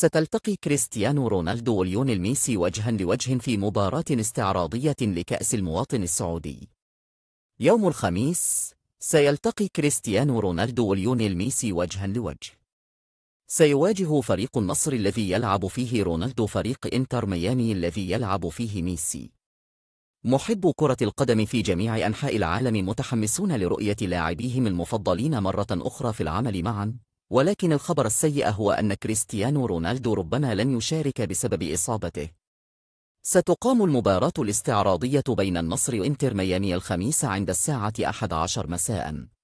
ستلتقي كريستيانو رونالدو وليونيل ميسي وجها لوجه في مباراة استعراضية لكأس المواطن السعودي. يوم الخميس سيلتقي كريستيانو رونالدو وليونيل ميسي وجها لوجه. سيواجه فريق النصر الذي يلعب فيه رونالدو فريق انتر ميامي الذي يلعب فيه ميسي. محبو كرة القدم في جميع أنحاء العالم متحمسون لرؤية لاعبيهم المفضلين مرة أخرى في العمل معاً ولكن الخبر السيء هو أن كريستيانو رونالدو ربما لن يشارك بسبب إصابته. ستقام المباراة الاستعراضية بين النصر وإنتر ميامي الخميس عند الساعة 11 مساءً.